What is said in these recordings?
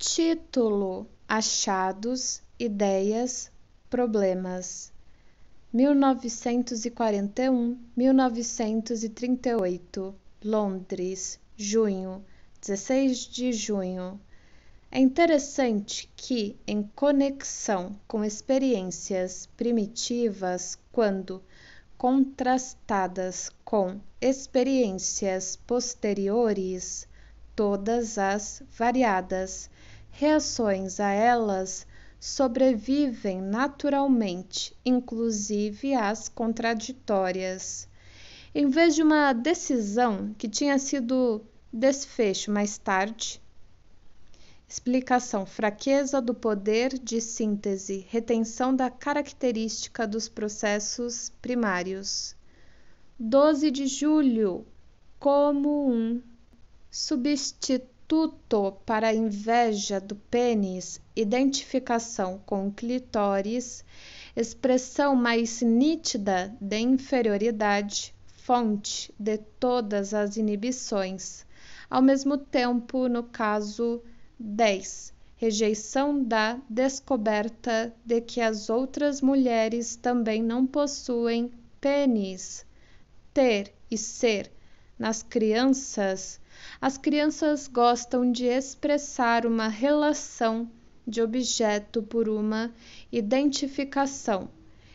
Título: Achados, Ideias, Problemas. 1941-1938, Londres, junho, 16 de junho. É interessante que, em conexão com experiências primitivas, quando contrastadas com experiências posteriores, todas as variadas reações a elas sobrevivem naturalmente, inclusive as contraditórias. Em vez de uma decisão que tinha sido desfecho mais tarde, explicação, fraqueza do poder de síntese, retenção da característica dos processos primários. 12 de julho, como um substituto para inveja do pênis, identificação com clitóris, expressão mais nítida de inferioridade, fonte de todas as inibições. Ao mesmo tempo, no caso 10, rejeição da descoberta de que as outras mulheres também não possuem pênis. Ter e ser nas crianças, as crianças gostam de expressar uma relação de objeto por uma identificação.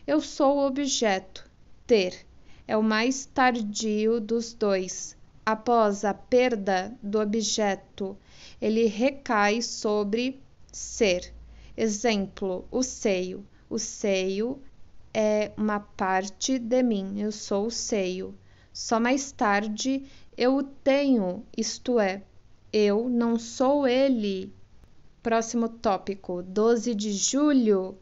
Eu sou o objeto. Ter é o mais tardio dos dois. Após a perda do objeto, ele recai sobre ser. Exemplo: o seio. O seio é uma parte de mim. Eu sou o seio. Só mais tarde eu o tenho, isto é, eu não sou ele. Próximo tópico: 12 de julho.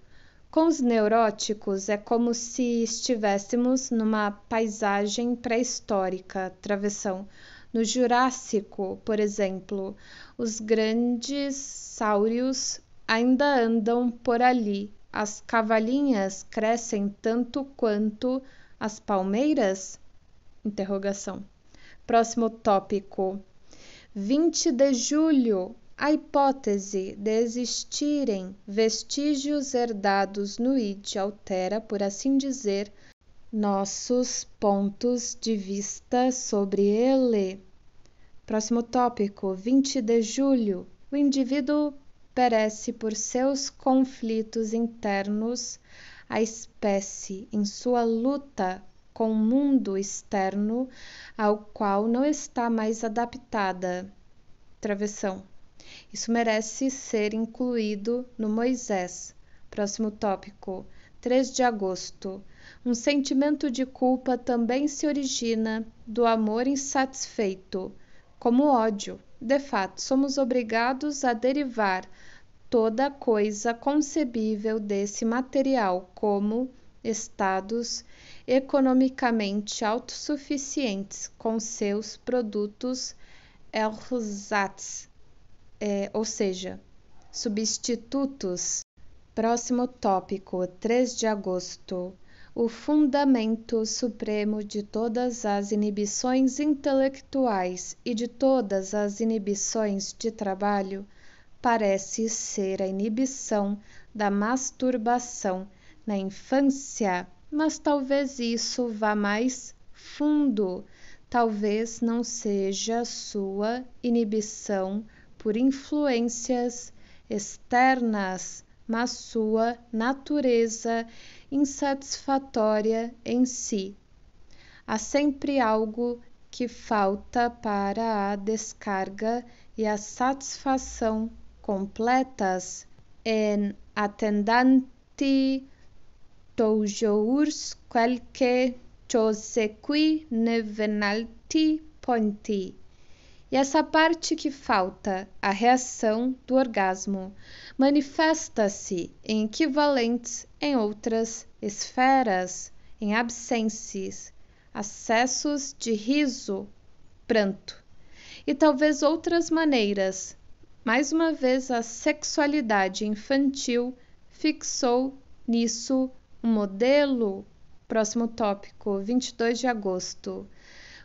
Com os neuróticos é como se estivéssemos numa paisagem pré-histórica, travessão. No Jurássico, por exemplo, os grandes saurios ainda andam por ali. As cavalinhas crescem tanto quanto as palmeiras? Interrogação. Próximo tópico. 20 de julho. A hipótese de existirem vestígios herdados no IT altera, por assim dizer, nossos pontos de vista sobre ele. Próximo tópico, 20 de julho. O indivíduo perece por seus conflitos internos, a espécie, em sua luta com o mundo externo ao qual não está mais adaptada. Travessão. Isso merece ser incluído no Moisés. Próximo tópico. 3 de agosto. Um sentimento de culpa também se origina do amor insatisfeito, como ódio. De fato, somos obrigados a derivar toda coisa concebível desse material como estados economicamente autossuficientes com seus produtos ersatz, é, ou seja, substitutos. Próximo tópico, 3 de agosto. O fundamento supremo de todas as inibições intelectuais e de todas as inibições de trabalho parece ser a inibição da masturbação na infância, mas talvez isso vá mais fundo. Talvez não seja sua inibição por influências externas, mas sua natureza insatisfatória em si. Há sempre algo que falta para a descarga e a satisfação completas en attendante toujours quelque chose qui ne venalti ponti. E essa parte que falta, a reação do orgasmo, manifesta-se em equivalentes em outras esferas, em absências, acessos de riso, pranto e talvez outras maneiras. Mais uma vez, a sexualidade infantil fixou nisso um modelo. Próximo tópico, 22 de agosto.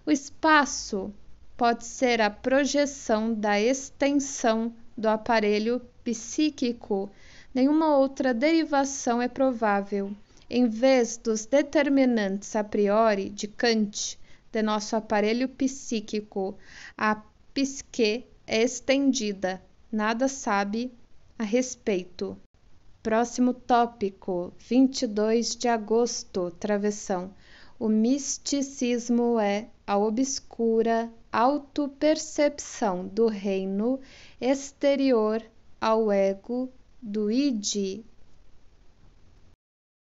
O espaço pode ser a projeção da extensão do aparelho psíquico. Nenhuma outra derivação é provável. Em vez dos determinantes a priori de Kant, de nosso aparelho psíquico, a psique é estendida, nada sabe a respeito. Próximo tópico, 22 de agosto, travessão. O misticismo é a obscura autopercepção do reino exterior ao ego do id